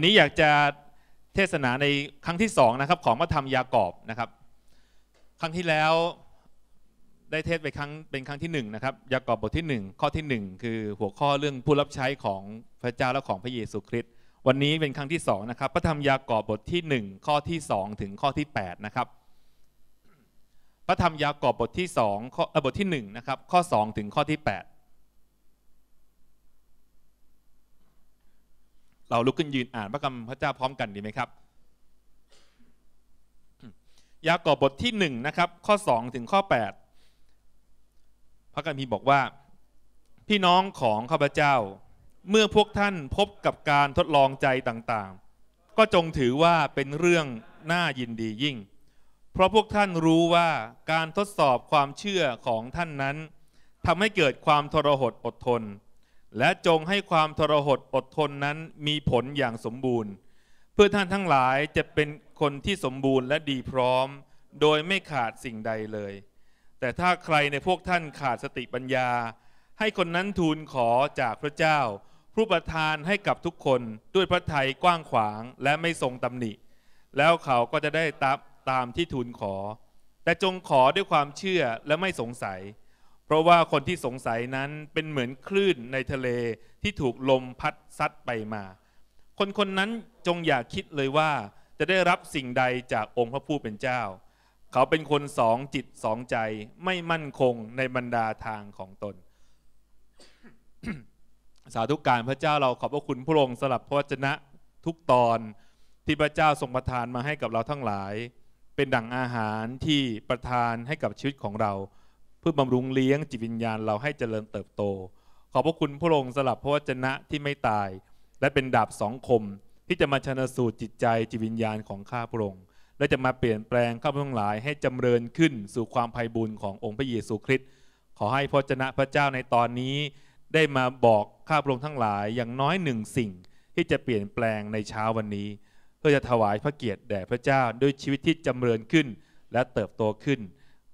วันนี้อยากจะเทศนาในครั้งที่สองนะครับของพระธรรมยากอบนะครับ ครั้งที่แล้วได้เทศไปครั้งเป็นครั้งที่หนึ่งนะครับ ยากอบบทที่หนึ่งข้อที่หนึ่งคือหัวข้อเรื่องผู้รับใช้ของพระเจ้าและของพระเยซูคริสต์ วันนี้เป็นครั้งที่สองนะครับ พระธรรมยากอบบทที่หนึ่งข้อที่สองถึงข้อที่แปดนะครับ พระธรรมยากอบบทที่สองข้อบทที่หนึ่งนะครับข้อสองถึงข้อที่แปดเราลุกขึ้นยืนอ่านพระคำพระเจ้าพร้อมกันดีไหมครับ ยากอบบทที่1นะครับ ข้อ2ถึงข้อ8พระคัมภีร์บอกว่า พี่น้องของข้าพเจ้า เมื่อพวกท่านพบกับการทดลองใจต่างๆ ก็จงถือว่าเป็นเรื่องน่ายินดียิ่ง เพราะพวกท่านรู้ว่าการทดสอบความเชื่อของท่านนั้นทำให้เกิดความทรหดอดทนและจงให้ความทรหดอดทนนั้นมีผลอย่างสมบูรณ์ เพื่อท่านทั้งหลายจะเป็นคนที่สมบูรณ์และดีพร้อม โดยไม่ขาดสิ่งใดเลย แต่ถ้าใครในพวกท่านขาดสติปัญญา ให้คนนั้นทูลขอจากพระเจ้าผู้ประทานให้กับทุกคนด้วยพระทัยกว้างขวางและไม่ทรงตำหนิแล้วเขาก็จะได้ตามตามที่ทูลขอ แต่จงขอด้วยความเชื่อและไม่สงสัยเพราะว่าคนที่สงสัยนั้นเป็นเหมือนคลื่นในทะเลที่ถูกลมพัดซัดไปมา คนคนนั้นจงอย่าคิดเลยว่าจะได้รับสิ่งใดจากองค์พระผู้เป็นเจ้า เขาเป็นคนสองจิตสองใจไม่มั่นคงในบรรดาทางของตน สาธุการพระเจ้าเราขอบพระคุณพระองค์สลับพระวจนะทุกตอนที่พระเจ้าทรงประทานมาให้กับเราทั้งหลาย เป็นดั่งอาหารที่ประทานให้กับชีวิตของเราเพื่อบำรุงเลี้ยงจิตวิญญาณเราให้เจริญเติบโต ขอบพระคุณพระองค์สลับพระวจนะที่ไม่ตาย และเป็นดาบสองคม ที่จะมาชนะสูตรจิตใจจิตวิญญาณของข้าพระองค์และจะมาเปลี่ยนแปลงข้าพระองค์หลายให้จำเริญขึ้น สู่ความไพ่บุญขององค์พระเยซูคริสต์ขอให้พระเจนะพระเจ้าในตอนนี้ได้มาบอกข้าพระองค์ทั้งหลายอย่างน้อยหนึ่งสิ่งที่จะเปลี่ยนแปลงในเช้าวันนี้ เพื่อจะถวายพระเกียรติแด่พระเจ้าด้วยชีวิตที่จำเริญขึ้นและเติบโตขึ้น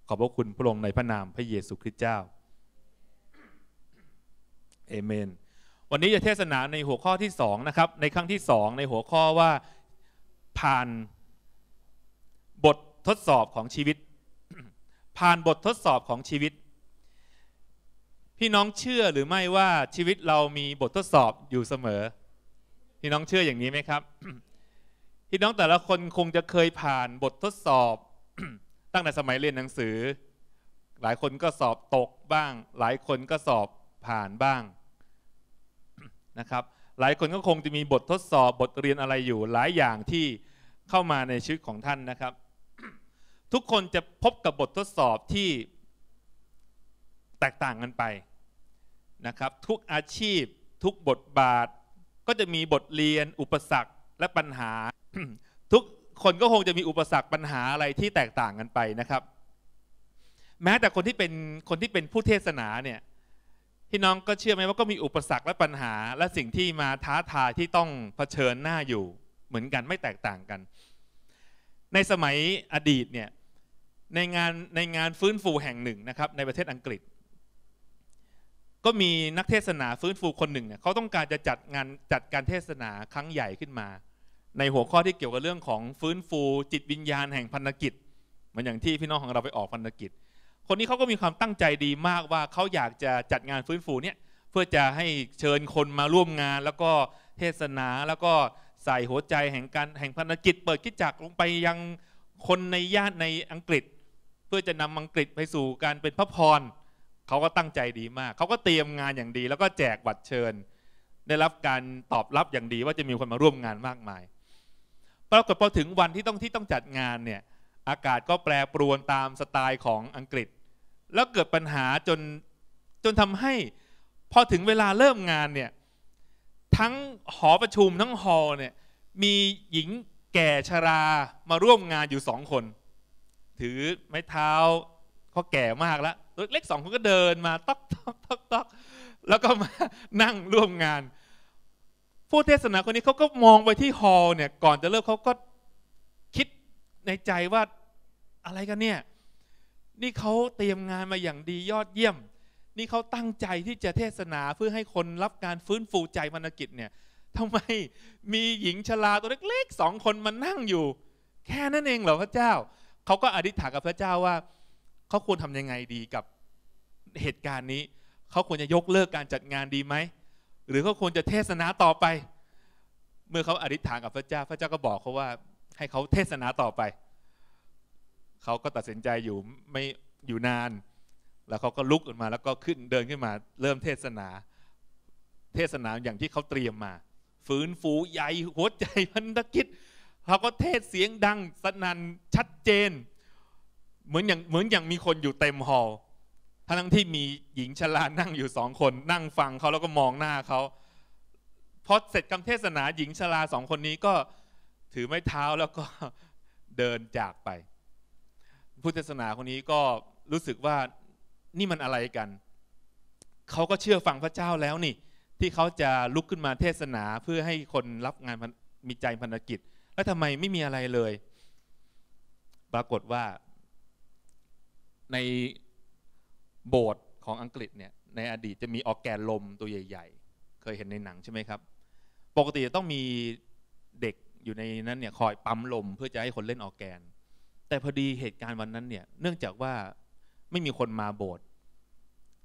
ขอบพระคุณพระองค์ในพระนามพระเยซูคริสต์เจ้าเอเมน วันนี้จะเทศนาในหัวข้อที่สองนะครับ ในครั้งที่สองในหัวข้อว่าผ่านบททดสอบของชีวิต ผ่านบททดสอบของชีวิต พี่น้องเชื่อหรือไม่ว่าชีวิตเรามีบททดสอบอยู่เสมอ พี่น้องเชื่ออย่างนี้ไหมครับ พี่น้องแต่ละคนคงจะเคยผ่านบททดสอบตั้งแต่สมัยเรียนหนังสือ หลายคนก็สอบตกบ้าง หลายคนก็สอบผ่านบ้างนะครับ หลายคนก็คงจะมีบททดสอบบทเรียนอะไรอยู่หลายอย่างที่เข้ามาในชีวิตของท่านนะครับ ทุกคนจะพบกับบททดสอบที่แตกต่างกันไปนะครับ ทุกอาชีพทุกบทบาทก็จะมีบทเรียนอุปสรรคและปัญหาคนก็คงจะมีอุปสรรคปัญหาอะไรที่แตกต่างกันไปนะครับ แม้แต่คนที่เป็นคนที่เป็นผู้เทศนาเนี่ยพี่น้องก็เชื่อไหมว่าก็มีอุปสรรคและปัญหาและสิ่งที่มาท้าทายที่ต้องเผชิญหน้าอยู่เหมือนกันไม่แตกต่างกัน ในสมัยอดีตเนี่ยในงานในงานฟื้นฟูแห่งหนึ่งนะครับในประเทศอังกฤษ ก็มีนักเทศนาฟื้นฟูคนหนึ่งเนี่ยเขาต้องการจะจัดงานจัดการเทศนาครั้งใหญ่ขึ้นมาในหัวข้อที่เกี่ยวกับเรื่องของฟื้นฟูจิตวิญญาณแห่งพันธกิจ เหมือนอย่างที่พี่น้องของเราไปออกพันธกิจ คนนี้เขาก็มีความตั้งใจดีมากว่าเขาอยากจะจัดงานฟื้นฟูเนี่ยเพื่อจะให้เชิญคนมาร่วมงาน แล้วก็เทศนาแล้วก็ใส่หัวใจแห่งการแห่งพันธกิจ เปิดกิจจักรลงไปยังคนในญาติในอังกฤษ เพื่อจะนำอังกฤษไปสู่การเป็นพระพรเขาก็ตั้งใจดีมากเขาก็เตรียมงานอย่างดี แล้วก็แจกบัตรเชิญ ได้รับการตอบรับอย่างดีว่าจะมีคนมาร่วมงานมากมายปรากฏพอถึงวันที่ต้องที่ต้องจัดงานเนี่ยอากาศก็แปรปรวนตามสไตล์ของอังกฤษ แล้วเกิดปัญหาจนจนทำให้พอถึงเวลาเริ่มงานเนี่ยทั้งหอประชุมทั้งฮอลเนี่ยมีหญิงแก่ชรามาร่วมงานอยู่สองคน ถือไม้เท้าเขาแก่มากแล้ว เล็กสองคนก็เดินมาตอกตอกตอกตอกแล้วก็มานั่งร่วมงานผู้เทศนาคนนี้เขาก็มองไปที่ฮอลเนี่ยก่อนจะเลิกเขาก็คิดในใจว่าอะไรกันเนี่ยนี่เขาเตรียมงานมาอย่างดียอดเยี่ยม นี่เขาตั้งใจที่จะเทศนาเพื่อให้คนรับการฟื้นฟูใจมนกิจเนี่ยทำไมมีหญิงชราตัวเล็กๆสองคนมานั่งอยู่ แค่นั้นเองเหรอพระเจ้าเขาก็อธิษฐานกับพระเจ้าว่าเขาควรทำยังไงดีกับเหตุการณ์นี้เขาควรจะยกเลิกการจัดงานดีไหมหรือเขาควรจะเทศนาต่อไป เมื่อเขาอธิษฐานกับพระเจ้า พระเจ้าก็บอกเขาว่าให้เขาเทศนาต่อไปเขาก็ตัดสินใจอยู่ไม่อยู่นาน แล้วเขาก็ลุกขึ้นมา แล้วก็ขึ้นเดินขึ้นมาเริ่มเทศนา เทศนาอย่างที่เขาเตรียมมา ฟื้นฟูใหญ่หัวใจพันธกิจเขาก็เทศเสียงดังสนั่นชัดเจน เหมือนอย่างเหมือนอย่างมีคนอยู่เต็มฮอล์ทั้งที่มีหญิงชรานั่งอยู่สองคน นั่งฟังเขาแล้วก็มองหน้าเขาพอเสร็จคำเทศนาหญิงชราสองคนนี้ก็ถือไม้เท้าแล้วก็เดินจากไปผู้เทศนาคนนี้ก็รู้สึกว่านี่มันอะไรกันเขาก็เชื่อฟังพระเจ้าแล้วนี่ ที่เขาจะลุกขึ้นมาเทศนาเพื่อให้คนรับงานมีใจพันธกิจ แล้วทำไมไม่มีอะไรเลย ปรากฏว่าในโบสถ์ของอังกฤษเนี่ยในอดีตจะมีออกแกนลมตัวใหญ่ ๆ เคยเห็นในหนังใช่ไหมครับ ปกติจะต้องมีเด็กอยู่ในนั้นเนี่ยคอยปั๊มลมเพื่อจะให้คนเล่นออกแกน แต่พอดีเหตุการณ์วันนั้นเนี่ย เนื่องจากว่าไม่มีคนมาโบสถ์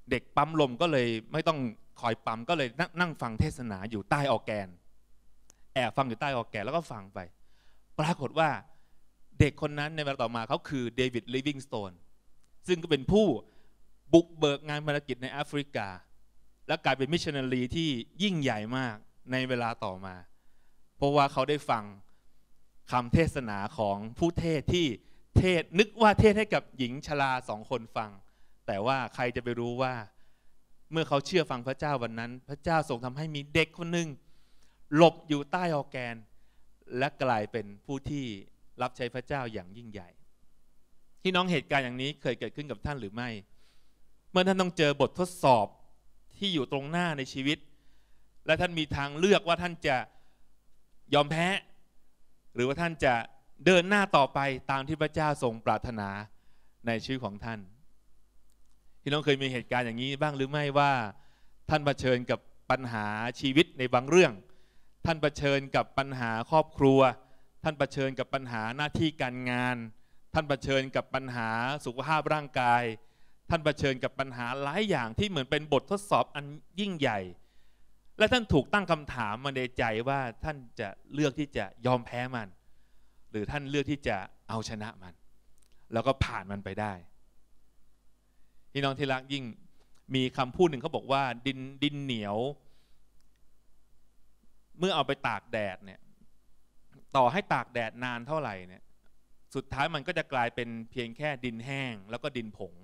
เด็กปั๊มลมก็เลยไม่ต้องคอยปั๊มก็เลยนั่งฟังเทศนาอยู่ใต้ออกแกน แอบฟังอยู่ใต้ออกแกนแล้วก็ฟังไป ปรากฏว่าเด็กคนนั้นในเวลาต่อมาเขาคือเดวิดลิวิงสโตนซึ่งก็เป็นผู้บุกเบิกงานภารกิจในแอฟริกา และกลายเป็นมิชชันนารีที่ยิ่งใหญ่มากในเวลาต่อมา เพราะว่าเขาได้ฟังคำเทศนาของผู้เทศที่เทศนึกว่าเทศให้กับหญิงชราสองคนฟัง แต่ว่าใครจะไปรู้ว่าเมื่อเขาเชื่อฟังพระเจ้าวันนั้น พระเจ้าทรงทำให้มีเด็กคนหนึ่ง หลบอยู่ใต้ออแกน และกลายเป็นผู้ที่รับใช้พระเจ้าอย่างยิ่งใหญ่ที่น้องเหตุการณ์อย่างนี้เคยเกิดขึ้นกับท่านหรือไม่เมื่อท่านต้องเจอบททดสอบที่อยู่ตรงหน้าในชีวิต และท่านมีทางเลือกว่าท่านจะยอมแพ้ หรือว่าท่านจะเดินหน้าต่อไปตามที่พระเจ้าทรงปรารถนาในชีวิตของท่านพี่น้องเคยมีเหตุการณ์อย่างนี้บ้างหรือไม่ว่า ท่านเผชิญกับปัญหาชีวิตในบางเรื่อง ท่านเผชิญกับปัญหาครอบครัว ท่านเผชิญกับปัญหาหน้าที่การงาน ท่านเผชิญกับปัญหาสุขภาพร่างกายท่านเผชิญกับปัญหาหลายอย่างที่เหมือนเป็นบททดสอบอันยิ่งใหญ่ และท่านถูกตั้งคำถามมาในใจว่าท่านจะเลือกที่จะยอมแพ้มัน หรือท่านเลือกที่จะเอาชนะมัน แล้วก็ผ่านมันไปได้พี่น้องที่รักยิ่งมีคำพูดหนึ่งเขาบอกว่า ดินดินเหนียว เมื่อเอาไปตากแดดเนี่ยต่อให้ตากแดดนานเท่าไหร่เนี่ยสุดท้ายมันก็จะกลายเป็นเพียงแค่ดินแห้งแล้วก็ดินผง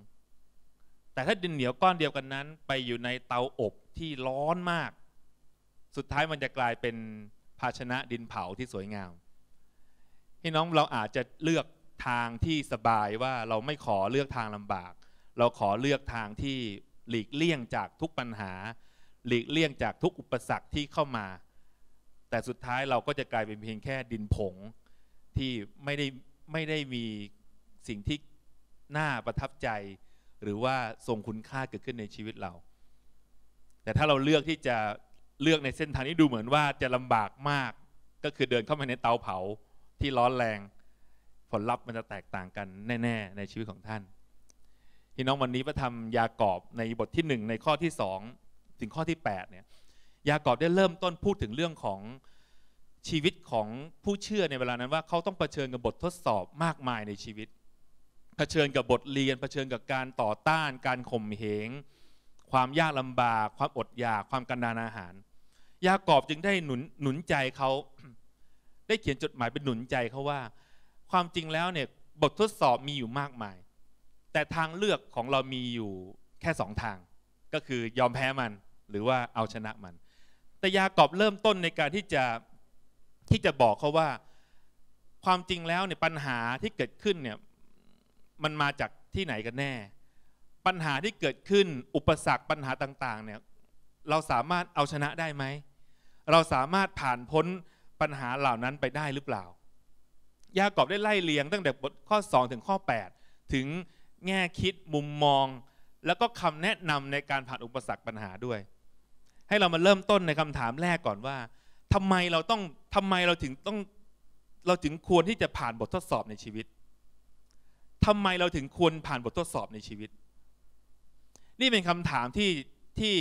แต่ถ้าดินเหนียวก้อนเดียวกันนั้น ไปอยู่ในเตาอบที่ร้อนมาก สุดท้ายมันจะกลายเป็นภาชนะดินเผาที่สวยงามพี่น้องเราอาจจะเลือกทางที่สบายว่าเราไม่ขอเลือกทางลำบาก เราขอเลือกทางที่หลีกเลี่ยงจากทุกปัญหา หลีกเลี่ยงจากทุกอุปสรรคที่เข้ามา แต่สุดท้ายเราก็จะกลายเป็นเพียงแค่ดินผง ที่ไม่ได้ไม่ได้มีสิ่งที่น่าประทับใจหรือว่าทรงคุณค่าเกิดขึ้นในชีวิตเรา แต่ถ้าเราเลือกที่จะเลือกในเส้นทางนี้ ดูเหมือนว่าจะลำบากมาก ก็คือเดินเข้ามาในเตาเผาที่ร้อนแรง ผลลัพธ์มันจะแตกต่างกัน แน่ๆ ในชีวิตของท่านพี่น้องวันนี้พระธรรมยากอบในบทที่ 1 ในข้อที่ 2 ถึงข้อที่8เนี่ยยากอบได้เริ่มต้นพูดถึงเรื่องของชีวิตของผู้เชื่อในเวลานั้นว่า เขาต้องเผชิญกับบททดสอบมากมายในชีวิตเผชิญกับบทเรียนเผชิญกับการต่อต้าน การข่มเหงความยากลำบากความอดอยาก ความกันดานอาหาร ยากอบจึงได้หนุนหนุนใจเขาได้เขียนจดหมายเป็นหนุนใจเขาว่าความจริงแล้วเนี่ยบททดสอบมีอยู่มากมาย แต่ทางเลือกของเรามีอยู่แค่สองทาง ก็คือยอมแพ้มันหรือว่าเอาชนะมัน แต่ยากอบเริ่มต้นในการที่จะที่จะบอกเขาว่าความจริงแล้วเนี่ยปัญหาที่เกิดขึ้นเนี่ยมันมาจากที่ไหนกันแน่ ปัญหาที่เกิดขึ้นอุปสรรคปัญหาต่าง ๆเนี่ยเราสามารถเอาชนะได้ไหม เราสามารถผ่านพ้นปัญหาเหล่านั้นไปได้หรือเปล่า ยากอบได้ไล่เลียงตั้งแต่บทข้อ 2 ถึงข้อ 8 ถึงแง่คิดมุมมอง แล้วก็คำแนะนำในการผ่านอุปสรรคปัญหาด้วย ให้เรามาเริ่มต้นในคำถามแรกก่อนว่าทำไมเราต้องทำไมเราถึงต้องเราถึงควรที่จะผ่านบททดสอบในชีวิตทำไมเราถึงควรผ่านบททดสอบในชีวิต นี่เป็นคำถามที่ที่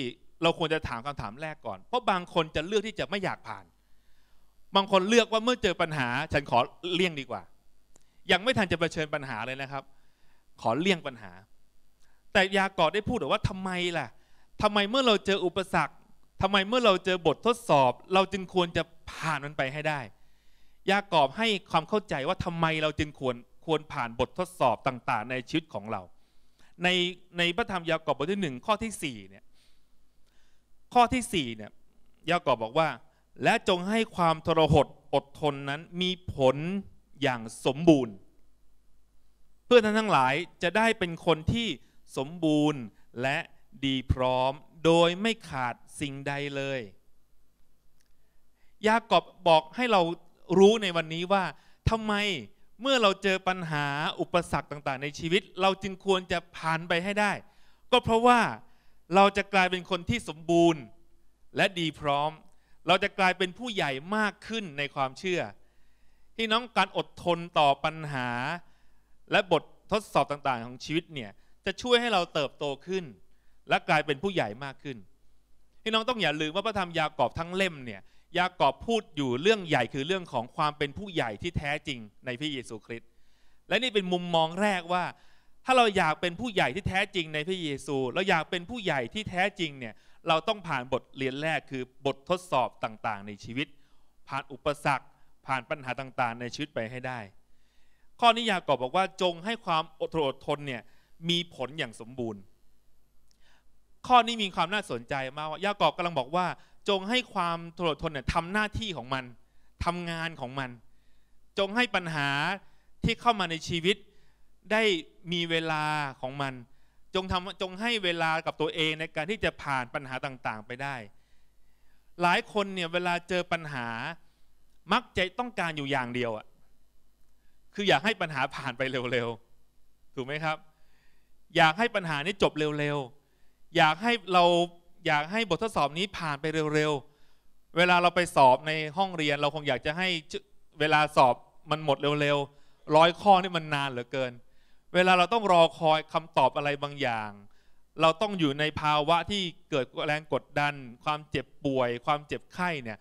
เราควรจะถามคำถามแรกก่อน เพราะบางคนจะเลือกที่จะไม่อยากผ่าน บางคนเลือกว่าเมื่อเจอปัญหา ฉันขอเลี่ยงดีกว่า ยังไม่ทันจะเผชิญปัญหาเลยนะครับ ขอเลี่ยงปัญหา แต่ยากอดได้พูดว่าทำไมล่ะทำไมเมื่อเราเจออุปสรรคทำไมเมื่อเราเจอบททดสอบ เราจึงควรจะผ่านมันไปให้ได้ ยากอบให้ความเข้าใจว่าทำไมเราจึงควรควรผ่านบททดสอบต่างๆ ในชีวิตของเรา ในในพระธรรมยากอบบท ที่หนึ่งข้อที่สี่เนี่ยข้อที่สี่เนี่ยยากอบบอกว่า และจงให้ความทรหดอดทนนั้นมีผลอย่างสมบูรณ์ เพื่อท่านทั้งหลายจะได้เป็นคนที่สมบูรณ์และดีพร้อมโดยไม่ขาดสิ่งใดเลย ยากอบบอกให้เรารู้ในวันนี้ว่าทำไมเมื่อเราเจอปัญหาอุปสรรคต่างๆในชีวิตเราจึงควรจะผ่านไปให้ได้ ก็เพราะว่าเราจะกลายเป็นคนที่สมบูรณ์ และดีพร้อม เราจะกลายเป็นผู้ใหญ่มากขึ้นในความเชื่อ ที่น้องการอดทนต่อปัญหาและบททดสอบต่างๆ ของชีวิตเนี่ยจะช่วยให้เราเติบโตขึ้น และกลายเป็นผู้ใหญ่มากขึ้นพี่น้องต้องอย่าลืมว่าพระธรรมยากอบทั้งเล่มเนี่ยยากอบพูดอยู่เรื่องใหญ่คือเรื่องของความเป็นผู้ใหญ่ที่แท้จริงในพระเยซูคริสต์และนี่เป็นมุมมองแรกว่า ถ้าเราอยากเป็นผู้ใหญ่ที่แท้จริงในพระเยซูเราอยากเป็นผู้ใหญ่ที่แท้จริงเนี่ยเราต้องผ่านบทเรียนแรกคือบททดสอบต่างๆ ในชีวิต ผ่านอุปสรรค ผ่านปัญหาต่างๆ ในชีวิตไปให้ได้ ข้อนี้ยากอบบอกว่าจงให้ความอดทนเนี่ยมีผลอย่างสมบูรณ์ ข้อนี้มีความน่าสนใจมากว่ายากอบกำลังบอกว่าจงให้ความทนอทนเนี่ยทำหน้าที่ของมันทำงานของมัน จงให้ปัญหาที่เข้ามาในชีวิต ได้มีเวลาของมันจงทำจงให้เวลากับตัวเองในการที่จะผ่านปัญหาต่าง ๆ ไปได้ หลายคนเนี่ยเวลาเจอปัญหามักจะต้องการอยู่อย่างเดียวอะคืออยากให้ปัญหาผ่านไปเร็วๆถูกไหมครับ อยากให้ปัญหานี้จบเร็วๆ อยากให้เราอยากให้บททดสอบนี้ผ่านไปเร็วๆ เวลาเราไปสอบในห้องเรียน เราคงอยากจะให้เวลาสอบมันหมดเร็วๆ ร้อยข้อนี่มันนานเหลือเกิน เวลาเราต้องรอคอยคำตอบอะไรบางอย่าง เราต้องอยู่ในภาวะที่เกิดแรงกดดัน ความเจ็บป่วย ความเจ็บไข้เนี่ย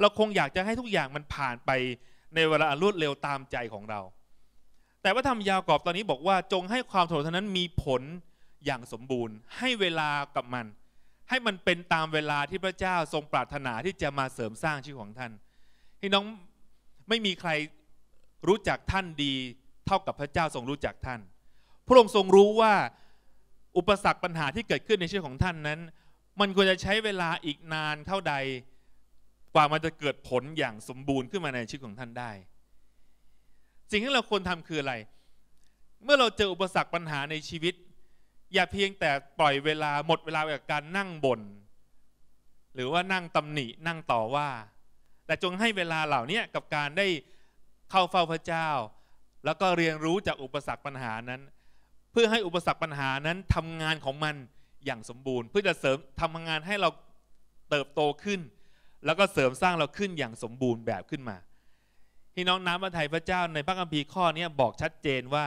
เราคงอยากจะให้ทุกอย่างมันผ่านไปในเวลารวดเร็วตามใจของเรา แต่ว่าทำยาวกรอบตอนนี้บอกว่าจงให้ความถดนั้นมีผลอย่างสมบูรณ์ ให้เวลากับมันให้มันเป็นตามเวลาที่พระเจ้าทรงปรารถนาที่จะมาเสริมสร้างชีวิตของท่านพี่น้องไม่มีใครรู้จักท่านดี เท่ากับพระเจ้าทรงรู้จักท่าน พระองค์ทรงรู้ว่า อุปสรรคปัญหาที่เกิดขึ้นในชีวิตของท่านนั้น มันควรจะใช้เวลาอีกนานเท่าใดกว่ามันจะเกิดผลอย่างสมบูรณ์ขึ้นมาในชีวิตของท่านได้ สิ่งที่เราควรทำคืออะไร เมื่อเราเจออุปสรรคปัญหาในชีวิตอย่าเพียงแต่ปล่อยเวลาหมดเวลาไปกับการนั่งบน่นหรือว่านั่งตำหนินั่งต่อว่า แต่จงให้เวลาเหล่านี้กับการได้เข้าเฝ้าพระเจ้า แล้วก็เรียนรู้จากอุปสรรคปัญหานั้น เพื่อให้อุปสรรคปัญหานั้นทำงานของมันอย่างสมบูรณ์ เพื่อจะเสริมทำงานให้เราเติบโตขึ้น แล้วก็เสริมสร้างเราขึ้นอย่างสมบูรณ์แบบขึ้นมาที่น้องน้ำพระทัยพระเจ้าในพระคัมภีร์ข้อนี้บอกชัดเจนว่า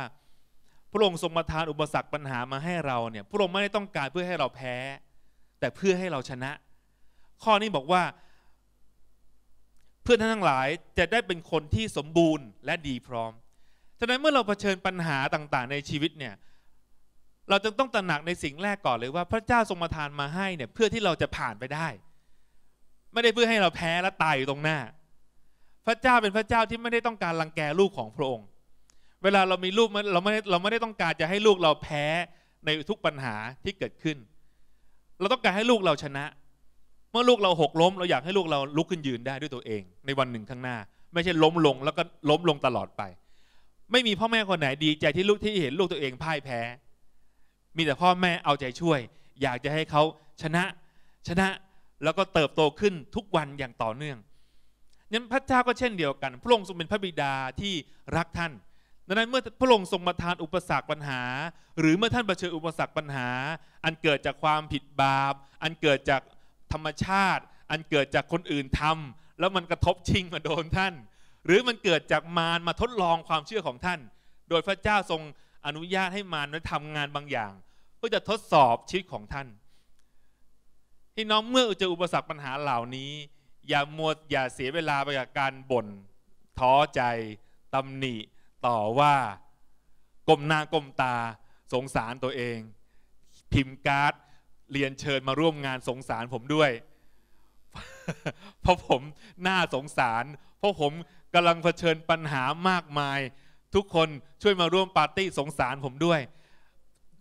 พระองค์ทรงประทานอุปสรรคปัญหามาให้เราเนี่ยพระองค์ไม่ได้ต้องการเพื่อให้เราแพ้ แต่เพื่อให้เราชนะ ข้อนี้บอกว่า เพื่อท่านทั้งหลายจะได้เป็นคนที่สมบูรณ์และดีพร้อมฉะนั้นเมื่อเราเผชิญปัญหาต่าง ๆ ในชีวิตเนี่ยเราจึงต้องตระหนักในสิ่งแรกก่อนเลยว่าพระเจ้าทรงประทานมาให้เนี่ยเพื่อที่เราจะผ่านไปได้ ไม่ได้เพื่อให้เราแพ้และตายอยู่ตรงหน้า พระเจ้าเป็นพระเจ้าที่ไม่ได้ต้องการรังแกลูกของพระองค์เวลาเรามีลูกเราไม่เราไม่ได้ต้องการจะให้ลูกเราแพ้ในทุกปัญหาที่เกิดขึ้น เราต้องการให้ลูกเราชนะ เมื่อลูกเราหกล้ม เราอยากให้ลูกเราลุกขึ้นยืนได้ด้วยตัวเอง ในวันหนึ่งข้างหน้า ไม่ใช่ล้มลงแล้วก็ล้มลงตลอดไป ไม่มีพ่อแม่คนไหนดีใจที่ลูกที่เห็นลูกตัวเองพ่ายแพ้ มีแต่พ่อแม่เอาใจช่วย อยากจะให้เขาชนะ ชนะแล้วก็เติบโตขึ้นทุกวันอย่างต่อเนื่องนั้นพระเจ้าก็เช่นเดียวกัน พระองค์ทรงเป็นพระบิดาที่รักท่านดังนั้นเมื่อพระองค์ทรงประทานอุปสรรคปัญหา หรือเมื่อท่านเผชิญอุปสรรคปัญหา อันเกิดจากความผิดบาป อันเกิดจากธรรมชาติ อันเกิดจากคนอื่นทำแล้วมันกระทบชิงมาโดนท่าน หรือมันเกิดจากมารมาทดลองความเชื่อของท่าน โดยพระเจ้าทรงอนุญาตให้มารได้ทำงานบางอย่างเพื่อจะทดสอบชีวิตของท่านที่น้องเมื่อเจออุปสรรคปัญหาเหล่านี้ อย่ามัวอย่าเสียเวลาไปกับการบ่น ท้อใจตำหนิต่อว่าก้มหน้าก้มตาสงสารตัวเอง พิมพ์การ์ดเรียนเชิญมาร่วมงานสงสารผมด้วย เพราะผมหน้าสงสาร เพราะผมกำลังเผชิญปัญหามากมาย ทุกคนช่วยมาร่วมปาร์ตี้สงสารผมด้วย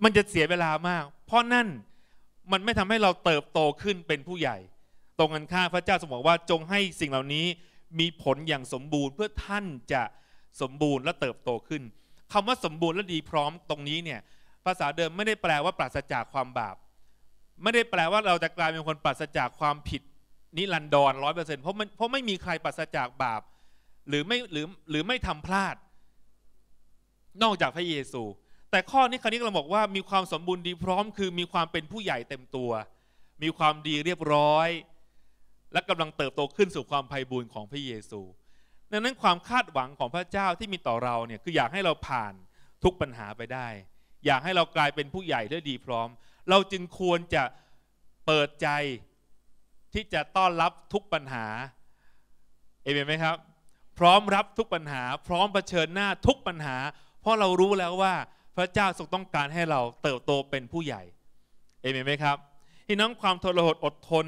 มันจะเสียเวลามาก เพราะนั่นมันไม่ทำให้เราเติบโตขึ้นเป็นผู้ใหญ่ ตรงกันข้ามพระเจ้าสมบอกว่าจงให้สิ่งเหล่านี้มีผลอย่างสมบูรณ์เพื่อท่านจะสมบูรณ์และเติบโตขึ้น คำว่าสมบูรณ์และดีพร้อมตรงนี้เนี่ย ภาษาเดิมไม่ได้แปลว่าปราศจากความบาป ไม่ได้แปลว่าเราจะกลายเป็นคนปราศจากความผิดนิรันดรร้อยเปอร์เซ็นต์เพราะมันเพราะไม่มี ใครปราศจากบาปหรือไม่หรือหรือไม่ทำพลาด นอกจากพระเยซู แต่ข้อนี้คราวนี้เราบอกว่ามีความสมบูรณ์ดีพร้อมคือมีความเป็นผู้ใหญ่เต็มตัว มีความดีเรียบร้อย และกำลังเติบโตขึ้นสู่ความไพ่บูรณ์ของพระเยซูดังนั้นความคาดหวังของพระเจ้าที่มีต่อเราเนี่ยคืออยากให้เราผ่านทุกปัญหาไปได้ อยากให้เรากลายเป็นผู้ใหญ่และดีพร้อม เราจึงควรจะเปิดใจที่จะต้อนรับทุกปัญหา เอเมนไหมครับ พร้อมรับทุกปัญหา พร้อมเผชิญหน้าทุกปัญหา เพราะเรารู้แล้วว่าพระเจ้าทรงต้องการให้เราเติบโตเป็นผู้ใหญ่เอเมนไหมครับที่น้องความทรหดอดทน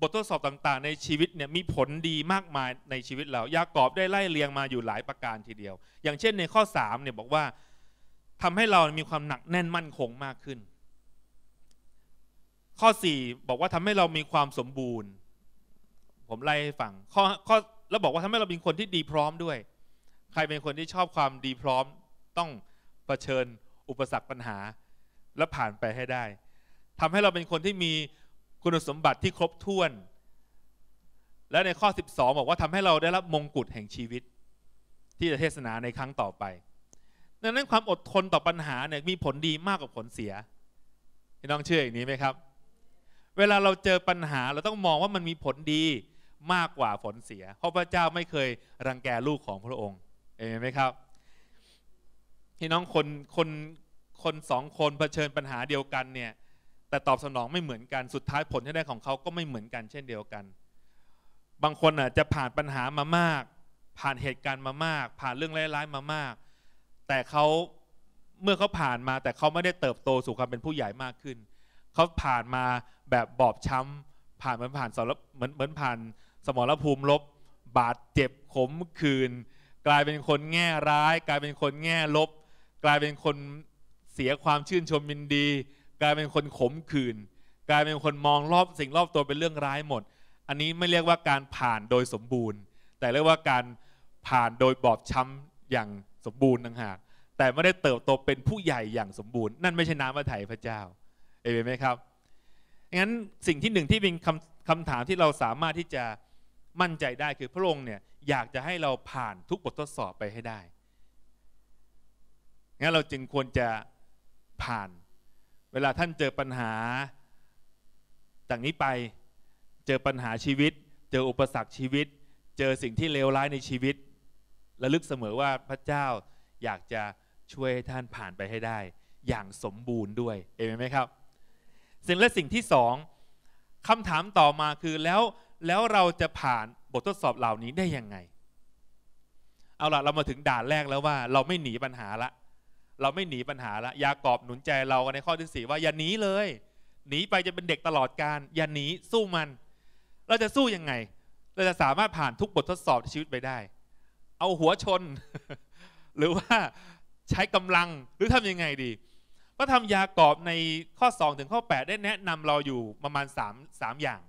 บททดสอบต่างๆ ในชีวิต เนี่ย มีผลดีมากมายในชีวิตเรายากอบได้ไล่เลียงมาอยู่หลายประการทีเดียว อย่างเช่นในข้อ3เนี่ยบอกว่า ทำให้เรามีความหนักแน่นมั่นคงมากขึ้น ข้อ 4 บอกว่าทำให้เรามีความสมบูรณ์ ผมไล่ให้ฟังข้อข้อแล้วบอกว่าทำให้เราเป็นคนที่ดีพร้อมด้วย ใครเป็นคนที่ชอบความดีพร้อมต้องเผชิญอุปสรรคปัญหาและผ่านไปให้ได้ ทำให้เราเป็นคนที่มีคุณสมบัติที่ครบถ้วน และในข้อ 12 บอกว่าทำให้เราได้รับมงกุฎแห่งชีวิต ที่จะเทศนาในครั้งต่อไปดังนั้นความอดทนต่อปัญหาเนี่ยมีผลดีมากกว่าผลเสียี่น้องเชื่ออย่างนี้ไหมครับ เวลาเราเจอปัญหาเราต้องมองว่ามันมีผลดีมากกว่าผลเสีย เพราะพระเจ้าไม่เคยรังแกลูกของพระองค์เห็นไหมครับพี่น้องคนคนคนสองคนเผชิญปัญหาเดียวกันเนี่ยแต่ตอบสนองไม่เหมือนกัน สุดท้ายผลที่ได้ของเขาก็ไม่เหมือนกันเช่นเดียวกัน บางคนอาจจะผ่านปัญหามามาก ผ่านเหตุการณ์มามาก ผ่านเรื่องร้ายๆมามาก แต่เขาเมื่อเขาผ่านมา แต่เขาไม่ได้เติบโตสู่ความเป็นผู้ใหญ่มากขึ้น เขาผ่านมาแบบบอบช้ำผ่านเหมือนผ่านสารเหมือนเหมือนผ่านสมรภูมิลบ บาดเจ็บขมขื่นกลายเป็นคนแง่ร้าย กลายเป็นคนแง่ลบ กลายเป็นคนเสียความชื่นชมยินดีกลายเป็นคนขมขื่นกลายเป็นคนมองรอบสิ่งรอบตัวเป็นเรื่องร้ายหมด อันนี้ไม่เรียกว่าการผ่านโดยสมบูรณ์ แต่เรียกว่าการผ่านโดยบอบช้ำอย่างสมบูรณ์ต่างหาก แต่ไม่ได้เติบโตเป็นผู้ใหญ่อย่างสมบูรณ์ นั่นไม่ใช่น้ำพระทัยพระเจ้าเอเมนไหมครับงั้นสิ่งที่หนึ่งที่เป็นคำคำถามที่เราสามารถที่จะมั่นใจได้คือพระองค์เนี่ยอยากจะให้เราผ่านทุกบททดสอบไปให้ได้งั้นเราจึงควรจะผ่านเวลาท่านเจอปัญหาจากนี้ไป เจอปัญหาชีวิต เจออุปสรรคชีวิต เจอสิ่งที่เลวร้ายในชีวิต ระลึกเสมอว่าพระเจ้าอยากจะช่วยให้ท่านผ่านไปให้ได้ อย่างสมบูรณ์ด้วยเอเมนไหมครับ สิ่งและสิ่งที่สอง คำถามต่อมาคือแล้ว แล้วเราจะผ่านบททดสอบเหล่านี้ได้ยังไง เอาละเรามาถึงด่านแรกแล้วว่า เราไม่หนีปัญหาละเราไม่หนีปัญหาละยากอบหนุนใจเราในข้อที่สี่ว่า อย่าหนีเลย หนีไปจะเป็นเด็กตลอดการอย่าหนี สู้มัน เราจะสู้ยังไง เราจะสามารถผ่านทุกบททดสอบชีวิตไปได้ เอาหัวชน หรือว่าใช้กำลังหรือทํำยังไงดีพระธรรมยากอบในข้อ 2 ถึงข้อ 8 ได้แนะนำเราอยู่ประมาณ3มอย่าง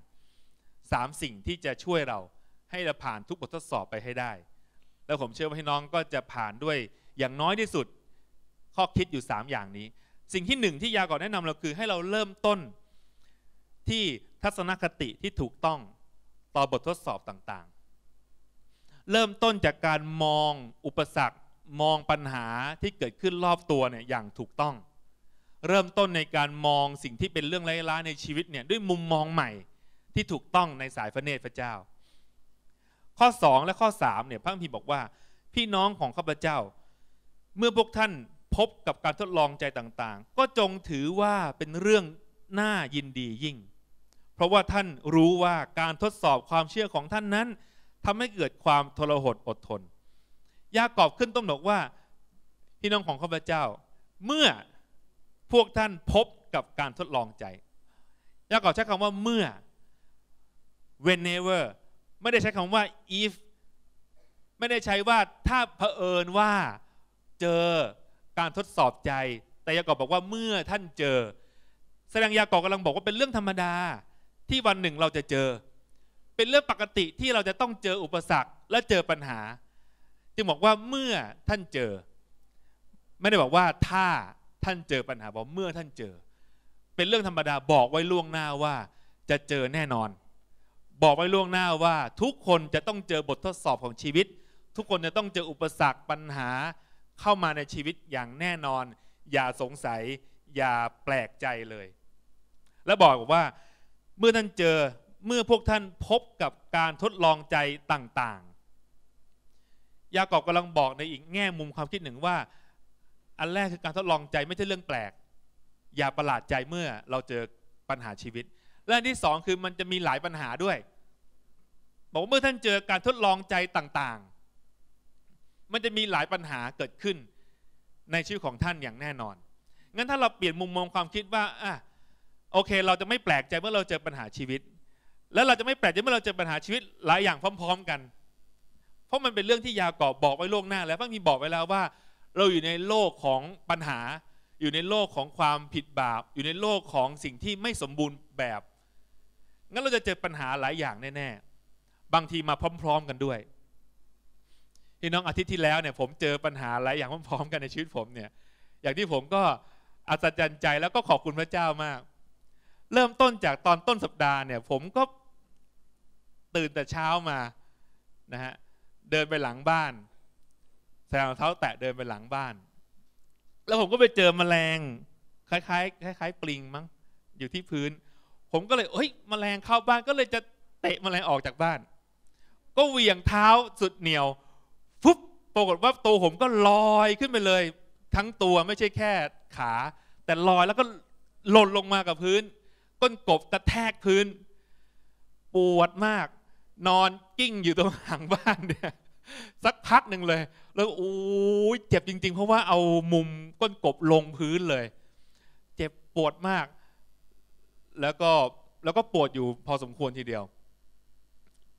3 สิ่งที่จะช่วยเราให้เราผ่านทุกบททดสอบไปให้ได้ แล้วผมเชื่อว่าพี่น้องก็จะผ่านด้วยอย่างน้อยที่สุดข้อคิดอยู่ 3 อย่างนี้สิ่งที่หนึ่งที่ยากอแนะนำเราคือให้เราเริ่มต้นที่ทัศนคติที่ถูกต้องต่อบททดสอบต่าง ๆ เริ่มต้นจากการมองอุปสรรคมองปัญหาที่เกิดขึ้นรอบตัวเนี่ยอย่างถูกต้อง เริ่มต้นในการมองสิ่งที่เป็นเรื่องไร้ล้าในชีวิตเนี่ยด้วยมุมมองใหม่ ที่ถูกต้องในสายพระเนตรพระเจ้า ข้อ2 และข้อ3เนี่ยพระพีบอกว่าพี่น้องของข้าพเจ้า เมื่อพวกท่านพบกับการทดลองใจต่างๆ ก็จงถือว่าเป็นเรื่องน่ายินดียิ่ง เพราะว่าท่านรู้ว่าการทดสอบความเชื่อของท่านนั้นทำให้เกิดความทรหดอดทน ยากอบขึ้นต้มบนกว่าพี่น้องของข้าพเจ้า เมื่อพวกท่านพบกับการทดลองใจ ยากอบใช้คำว่าเมื่อ whenever ไม่ได้ใช้คำว่า if ไม่ได้ใช้ว่าถ้าเผอิญว่าเจอการทดสอบใจ แต่ยากอบบอกว่าเมื่อท่านเจอ แสดงยากอบกำลังบอกว่าเป็นเรื่องธรรมดาที่วันหนึ่งเราจะเจอ เป็นเรื่องปกติที่เราจะต้องเจอ อุปสรรคและเจอปัญหา จึงบอกว่าเมื่อท่านเจอ ไม่ได้บอกว่าถ้าท่านเจอปัญหาบอกเมื่อท่านเจอ เป็นเรื่องธรรมดาบอกไว้ล่วงหน้าว่าจะเจอแน่นอน บอกไว้ล่วงหน้าว่าทุกคนจะต้องเจอบททดสอบของชีวิต ทุกคนจะต้องเจออุปสรรคปัญหาเข้ามาในชีวิตอย่างแน่นอน อย่าสงสัย อย่าแปลกใจเลย และบอกว่า เมื่อท่านเจอเมื่อพวกท่านพบกับการทดลองใจต่างๆยากอบกำลังบอกในอีกแง่มุมความคิดหนึ่งว่า อันแรกคือการทดลองใจไม่ใช่เรื่องแปลก อย่าประหลาดใจเมื่อเราเจอปัญหาชีวิต และอันที่สองคือมันจะมีหลายปัญหาด้วยบอกเมื่อท่านเจอการทดลองใจต่างๆมันจะมีหลายปัญหาเกิดขึ้นในชีวิตของท่านอย่างแน่นอน งั้นถ้าเราเปลี่ยนมุมมองความคิดว่า อ่ะ โอเค เราจะไม่แปลกใจเมื่อเราเจอปัญหาชีวิต แล้วเราจะไม่แปลกใจเมื่อเราเจอปัญหาชีวิตหลายอย่างพร้อม ๆกัน เพราะมันเป็นเรื่องที่ยากอบบอกไว้ล่วงหน้า แล้ว พระมีบอกไว้แล้วว่า เราอยู่ในโลกของปัญหา อยู่ในโลกของความผิดบาป อยู่ในโลกของสิ่งที่ไม่สมบูรณ์แบบ งั้นเราจะเจอปัญหาหลายอย่างแน่ๆ บางทีมาพร้อมๆกันด้วยพี่น้องอาทิตย์ที่แล้วเนี่ยผมเจอปัญหาหลายอย่างพร้อมๆกันในชีวิตผมเนี่ย อย่างที่ผมก็อัศจรรย์ใจแล้วก็ขอบคุณพระเจ้ามาก เริ่มต้นจากตอนต้นสัปดาห์เนี่ย ผมก็ตื่นแต่เช้ามานะฮะเดินไปหลังบ้านใส่รองเท้าแตะเดินไปหลังบ้าน แล้วผมก็ไปเจอมแมลงคล้ายๆคล้ายๆปลิงมั้งอยู่ที่พื้น ผมก็เลยเฮ้ยมแมลงเข้าบ้านก็เลยจะเตะมแมลงออกจากบ้าน ก็เหวี่ยงเท้าสุดเหนียวปุ๊บปรากฏว่าตัวผมก็ลอยขึ้นไปเลย ทั้งตัวไม่ใช่แค่ขา แต่ลอยแล้วก็หล่นลงมากับพื้น ก้นกบกระแทกพื้น ปวดมาก นอนกิ้งอยู่ตรงหางบ้านเนี่ยสักพักหนึ่งเลย แล้วโอ้ยเจ็บจริงๆ เพราะว่าเอามุมก้นกบลงพื้นเลย เจ็บปวดมาก แล้วก็แล้วก็ปวดอยู่พอสมควรทีเดียว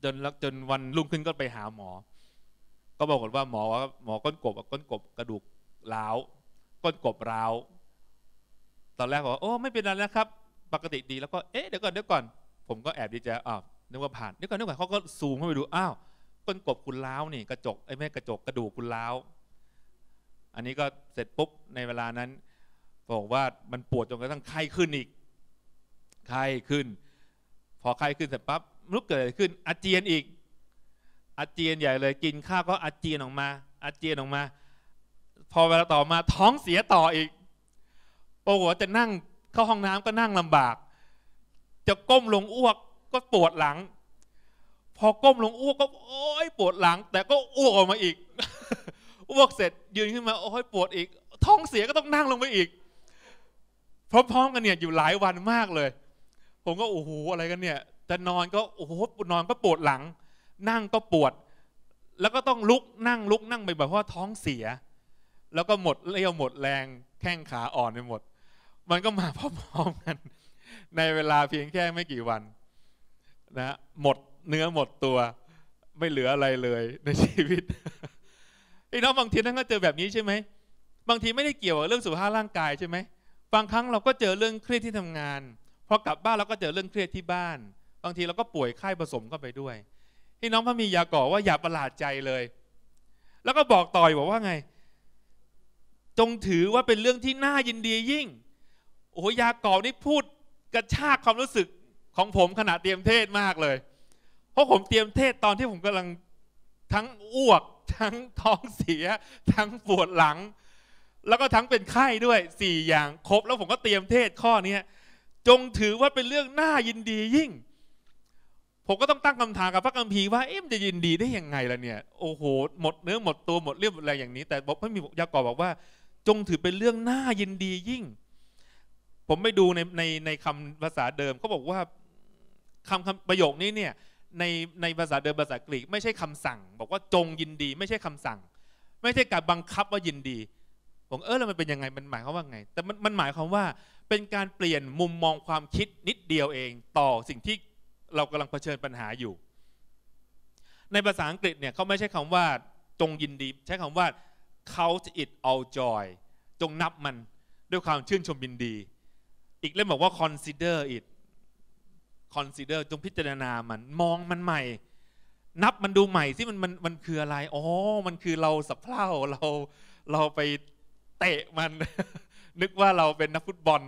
จนจนวันรุ่งขึ้นก็ไปหาหมอก็บอกกนว่าหมอว่าหมอก้นกบก้นกบกระดูกร้าวก้นกบร้าว ตอนแรกบอกว่าโอ้ไม่เป็นไรนะครับ ปกติดีแล้วก็เอ๊ะเดี๋ยวก่อนเดี๋ยวก่อนผมก็แอบดีใจอ้าวนึกว่าผ่านเดี๋ยวก่อนเดี๋ยวก่อนเขาก็ซูมเข้าไปดูอ้าวก้นกบคุณร้าวนี่กระจกไอ้แม่กระจกกระดูกคุณร้าวอันนี้ก็เสร็จปุ๊บในเวลานั้นบอกว่ามันปวดจนกระทั่งไข้ขึ้นอีกไข้ขึ้น พอไข้ขึ้นเสร็จปั๊บลุกเกิดอะไรขึ้นอาเจียนอีกอาเจียนใหญ่เลยกินข้าวก็อาเจียนออกมา อาเจียนออกมา พอเวลาต่อมาท้องเสียต่ออีก โอ้โหจะนั่งเข้าห้องน้ำก็นั่งลำบาก จะก้มลงอ้วกก็ปวดหลัง พอก้มลงอ้วกก็โอ้ยปวดหลัง แต่ก็อ้วกออกมาอีกอ้วกเสร็จยืนขึ้นมาโอ้ยปวดอีก ท้องเสียก็ต้องนั่งลงไปอีก พร้อมๆกันเนี่ยอยู่หลายวันมากเลย ผมก็โอ้โหอะไรกันเนี่ยจะนอนก็โอ้โหนอนก็ปวดหลังนั่งก็ปวด แล้วก็ต้องลุกนั่งลุกนั่งไปบบเพราะท้องเสีย แล้วก็หมดเรี่ยวหมดแรงแข้งขาอ่อนไปหมด มันก็มาพร้อมๆกัน ในเวลาเพียงแค่ไม่กี่วัน นะ หมดเนื้อหมดตัวไม่เหลืออะไรเลยในชีวิต ไอ้น้องบางทีท่านก็เจอแบบนี้ใช่ไหม บางทีไม่ได้เกี่ยวกับเรื่องสุขภาพร่างกายใช่ไหม บางครั้งเราก็เจอเรื่องเครียดที่ทำงานพอกลับบ้านเราก็เจอเรื่องเครียดที่บ้าน บางทีเราก็ป่วยไข้ผสมเข้าไปด้วยพี่น้องพระมียากอว่าอย่าประหลาดใจเลย แล้วก็บอกต่อยบอกว่าไง จงถือว่าเป็นเรื่องที่น่ายินดียิ่ง โอ้ยยากอนี่พูดกระชากความรู้สึกของผมขณะเตรียมเทศมากเลย เพราะผมเตรียมเทศตอนที่ผมกำลังทั้งอ้วก ทั้งท้องเสีย ทั้งปวดหลัง แล้วก็ทั้งเป็นไข้ด้วยสี่อย่างครบแล้วผมก็เตรียมเทศข้อนี้จงถือว่าเป็นเรื่องน่ายินดียิ่งผมก็ต้องตั้งคำถามกับพระกัมพีว่าเอ๊ะจะยินดีได้ยังไงล่ะเนี่ยโอ้โห หมดเนื้อหมดตัวหมดเรี่ยบหมดแรงอย่างนี้ แต่บอกพระมียากอบอกว่าจงถือเป็นเรื่องน่ายินดียิ่ง ผมไปดูในในในคำภาษาเดิมเขาบอกว่าคำคำประโยคนี้เนี่ยในในภาษาเดิมภาษากรีกไม่ใช่คำสั่ง บอกว่าจงยินดีไม่ใช่คำสั่ง ไม่ใช่การบังคับว่ายินดีผมเออแล้วมันเป็นยังไงมันหมายความว่าไง แต่มันมันหมายความว่าเป็นการเปลี่ยนมุมมองความคิดนิดเดียวเอง ต่อสิ่งที่เรากำลังเผชิญปัญหาอยู่ ในภาษาอังกฤษเนี่ยเขาไม่ใช้คำว่า จงยินดี ใช้คำว่า count it all joy จงนับมันด้วยความชื่นชมยินดี อีกเล่มบอกว่า consider it consider จงพิจารณามันมองมันใหม่ นับมันดูใหม่ที่มันมันมันคืออะไร อ๋อ มันคือเราสะเพร่าเราเราไปเตะมัน นึกว่าเราเป็นนักฟุตบอล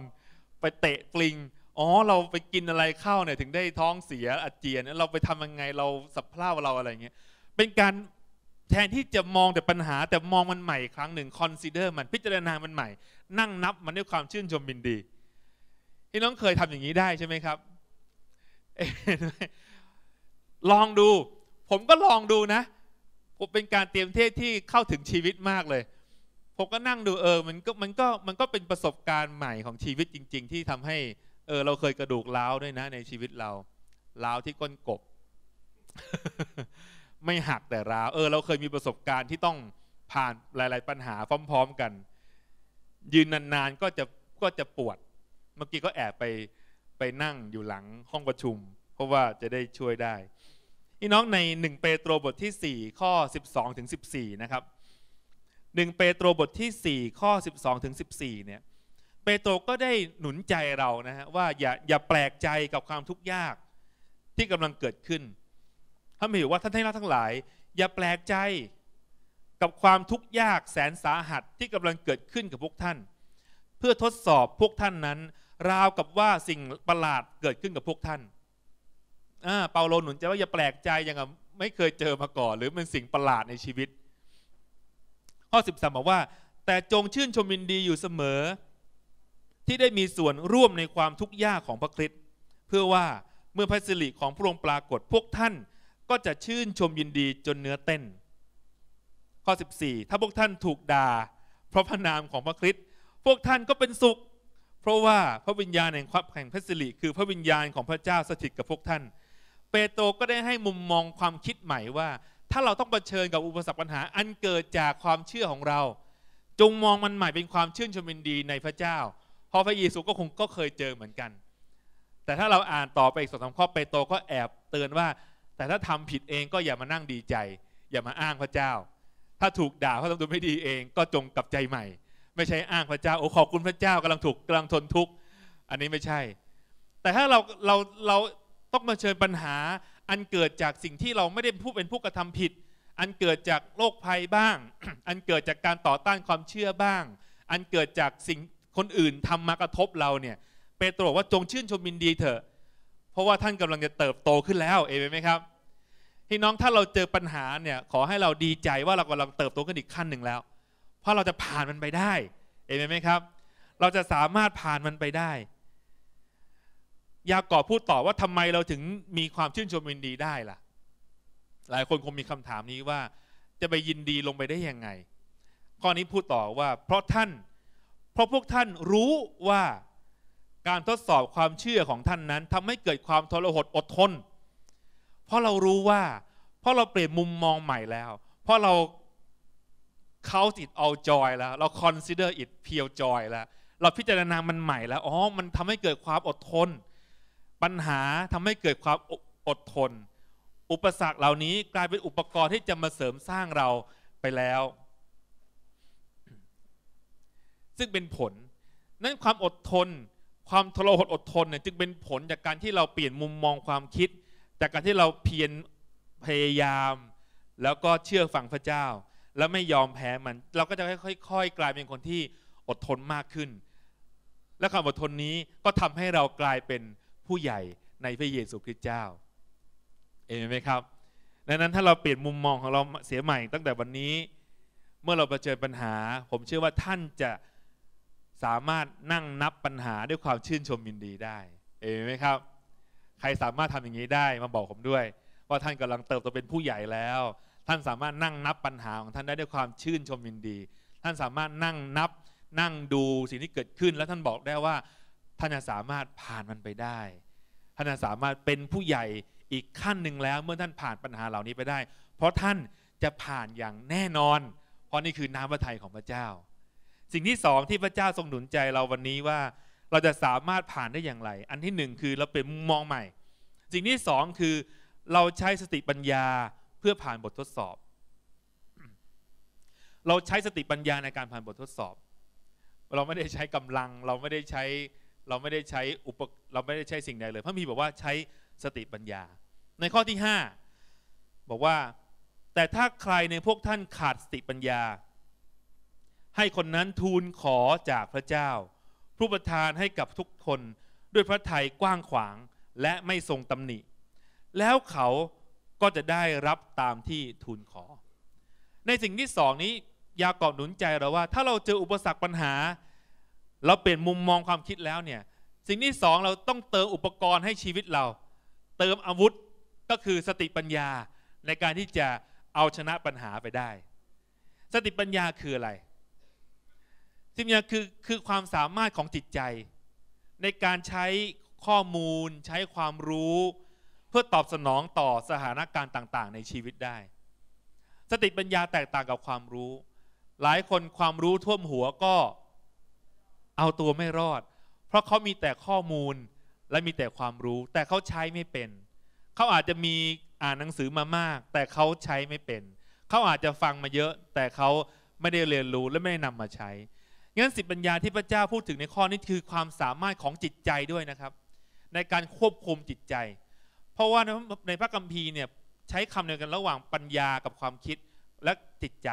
ไปเตะปลิงอ๋อเราไปกินอะไรเข้าเนี่ยถึงได้ท้องเสียอาเจียนเราไปทำยังไงเราสับเพร่าเราอะไรเงี้ยเป็นการแทนที่จะมองแต่ปัญหาแต่มองมันใหม่ ครั้งหนึ่งคอนซีเดอร์ มันพิจารณามันใหม่ นั่งนับมันด้วยความชื่นชมบินดีพี่น้องเคยทำอย่างนี้ได้ใช่ไหมครับ ลองดู ผมก็ลองดูนะ ผมเป็นการเตรียมเทศที่เข้าถึงชีวิตมากเลย ผมก็นั่งดูเออมันก็มันก็มันก็เป็นประสบการณ์ใหม่ของชีวิตจริง ๆ ที่ทำให้เออเราเคยกระดูกล้าวด้วยนะในชีวิตเราล้าวที่ก้นกบ ไม่หักแต่ร้าวเออเราเคยมีประสบการณ์ที่ต้องผ่านหลายๆปัญหาพร้อมๆกัน ยืนนานๆก็จะก็จะปวด เมื่อกี้ก็แอบไปไปนั่งอยู่หลังห้องประชุม เพราะว่าจะได้ช่วยได้พี่น้องในหนึ่งเปโตรบทที่ 4 ข้อ 12ถึง14 นะครับหนึ่งเปโตรบทที่ 4 ข้อ 12ถึง14เนี่ยเปโตรก็ได้หนุนใจเรานะฮะว่าอย่าอย่าแปลกใจกับความทุกข์ยากที่กำลังเกิดขึ้นท่านเห็นว่าท่านให้เราทั้งหลาย อย่าแปลกใจกับความทุกข์ยากแสนสาหัสที่กำลังเกิดขึ้นกับพวกท่าน เพื่อทดสอบพวกท่านนั้น ราวกับว่าสิ่งประหลาดเกิดขึ้นกับพวกท่านอ่าเปาโลหนุนใจว่าอย่าแปลกใจอย่างไม่เคยเจอมาก่อน หรือเป็นสิ่งประหลาดในชีวิต ข้อ 13บอกว่า แต่จงชื่นชมยินดีอยู่เสมอที่ได้มีส่วนร่วมในความทุกข์ยากของพระคริสต์เพื่อว่าเมื่อพระสิริของพระองค์ปรากฏพวกท่าน ก็จะชื่นชมยินดีจนเนื้อเต้น ข้อ 14 ถ้าพวกท่านถูกด่าเพราะพระนามของพระคริสต์พวกท่านก็เป็นสุข เพราะว่าพระวิญญาณแห่งความแห่งพระสิริคือพระวิญญาณของพระเจ้าสถิตกับพวกท่าน เปโตรก็ได้ให้มุมมองความคิดใหม่ว่า ถ้าเราต้องเผชิญกับอุปสรรคปัญหาอันเกิดจากความเชื่อของเรา จงมองมันใหม่เป็นความชื่นชมยินดีในพระเจ้าพราะพระเยซูก็คงก็เคยเจอเหมือนกัน แต่ถ้าเราอ่านต่อไปอีกสองสามข้อไปโตก็แอบเตือนว่า แต่ถ้าทำผิดเองก็อย่ามานั่งดีใจ อย่ามาอ้างพระเจ้า ถ้าถูกด่าเพราะทำตัวไม่ดีเองก็จงกลับใจใหม่ ไม่ใช่อ้างพระเจ้า โอ้ ขอบคุณพระเจ้า กำลังถูกกำลังทนทุกข์ อันนี้ไม่ใช่ แต่ถ้าเราเราเราต้องมาเชิญปัญหา อันเกิดจากสิ่งที่เราไม่ได้ผู้เป็นผู้กระทำผิด อันเกิดจากโรคภัยบ้าง อันเกิดจากการต่อต้านความเชื่อบ้าง อันเกิดจากสิ่งคนอื่นทำมากระทบเราเนี่ยเปโตรบอกว่าจงชื่นชมยินดีเถอะเพราะว่าท่านกำลังจะเติบโตขึ้นแล้วเองไหมครับ พี่น้องถ้า เราเจอปัญหาเนี่ย ขอให้เราดีใจว่าเรากำลังเติบโตขึ้นอีกขั้นหนึ่งแล้ว เพราะเราจะผ่านมันไปได้เองไหมครับ เราจะสามารถผ่านมันไปได้ยากอบพูดต่อว่าทำไมเราถึงมีความชื่นชมยินดีได้ล่ะ หลายคน คง มี คำถามนี้ว่า จะไปยินดีลงไปได้ยังไง ข้อนี้พูดต่อว่าเพราะท่านเพราะพวกท่านรู้ว่าการทดสอบความเชื่อของท่านนั้นทำให้เกิดความทรหดอดทน เพราะเรารู้ว่าเพราะเราเปลี่ยนมุมมองใหม่แล้ว เพราะเราเขาติดเอาจอยแล้ว เรา consider it เพียวจอยแล้ว เราพิจารณามันใหม่แล้วอ๋อมันทำให้เกิดความอดทน ปัญหาทำให้เกิดความอดทน อุปสรรคเหล่านี้กลายเป็นอุปกรณ์ที่จะมาเสริมสร้างเราไปแล้วึ่งเป็นผล นั้นความอดทน ความทรหดอดทนเนี่ยจึงเป็นผลจากการที่เราเปลี่ยนมุมมองความคิด จากการที่เราเพียรพยายาม แล้วก็เชื่อฟังพระเจ้า แล้วไม่ยอมแพ้มัน เราก็จะค่อยๆกลายเป็นคนที่อดทนมากขึ้น และความอดทนนี้ก็ทำให้เรากลายเป็นผู้ใหญ่ในพระเยซูคริสต์เจ้า เอเมนไหมครับ ดังนั้นถ้าเราเปลี่ยนมุมมองของเราเสียใหม่ตั้งแต่วันนี้เมื่อเราเผชิญปัญหา ผมเชื่อว่าท่านจะสามารถนั่งนับปัญหาด้วยความชื่นชมยินดีได้ เอนไหมครับ ใครสามารถทำอย่างนี้ได้มาบอกผมด้วยว่าท่านกำลังเติบโตเป็นผู้ใหญ่แล้ว ท่านสามารถนั่งนับปัญหาของท่านได้ด้วยความชื่นชมยินดี ท่านสามารถนั่งนับ นั่งดูสิ่งที่เกิดขึ้น แล้วท่านบอกได้ว่าท่านจะสามารถผ่านมันไปได้ ท่านจะสามารถเป็นผู้ใหญ่อีกขั้นหนึ่งแล้ว เมื่อท่านผ่านปัญหาเหล่านี้ไปได้ เพราะท่านจะผ่านอย่างแน่นอน เพราะนี่คือน้ำพระทัยของพระเจ้าสิ่งที่สองที่พระเจ้าทรงหนุนใจเราวันนี้ว่าเราจะสามารถผ่านได้อย่างไร อันที่หนึ่งคือเราเป็นมุมมองใหม่ สิ่งที่สองคือเราใช้สติปัญญาเพื่อผ่านบททดสอบ เราใช้สติปัญญาในการผ่านบททดสอบ เราไม่ได้ใช้กำลังเราไม่ได้ใช้เราไม่ได้ใช้อุปเราไม่ได้ใช้สิ่งใดเลย พระมีบอกว่าใช้สติปัญญา ในข้อที่ 5 บอกว่าแต่ถ้าใครในพวกท่านขาดสติปัญญาให้คนนั้นทูลขอจากพระเจ้าผู้ประทานให้กับทุกคนด้วยพระทัยกว้างขวางและไม่ทรงตำหนิ แล้วเขาก็จะได้รับตามที่ทูลขอ ในสิ่งที่สองนี้ยากอบหนุนใจเราว่า ถ้าเราเจออุปสรรคปัญหา เราเปลี่ยนมุมมองความคิดแล้วเนี่ยสิ่งที่สองเราต้องเติมอุปกรณ์ให้ชีวิตเรา เติมอาวุธก็คือสติปัญญาในการที่จะเอาชนะปัญหาไปได้ สติปัญญาคืออะไรสิ่งนี้คือ คือความสามารถของจิตใจ ในการใช้ข้อมูล ใช้ความรู้ เพื่อตอบสนองต่อสถานการณ์ต่าง ๆ ในชีวิตได้ สติปัญญาแตกต่างกับความรู้ หลายคนความรู้ท่วมหัวก็เอาตัวไม่รอด เพราะเขามีแต่ข้อมูลและมีแต่ความรู้ แต่เขาใช้ไม่เป็น เขาอาจจะมีอ่านหนังสือมามาก แต่เขาใช้ไม่เป็น เขาอาจจะฟังมาเยอะ แต่เขาไม่ได้เรียนรู้และไม่ได้นำมาใช้งั้นสิบปัญญาที่พระเจ้าพูดถึงในข้อนี้คือความสามารถของจิตใจด้วยนะครับ ในการควบคุมจิตใจ เพราะว่าในพระคัมภีร์เนี่ยใช้คำเดียวกันระหว่างปัญญากับความคิดและจิตใจ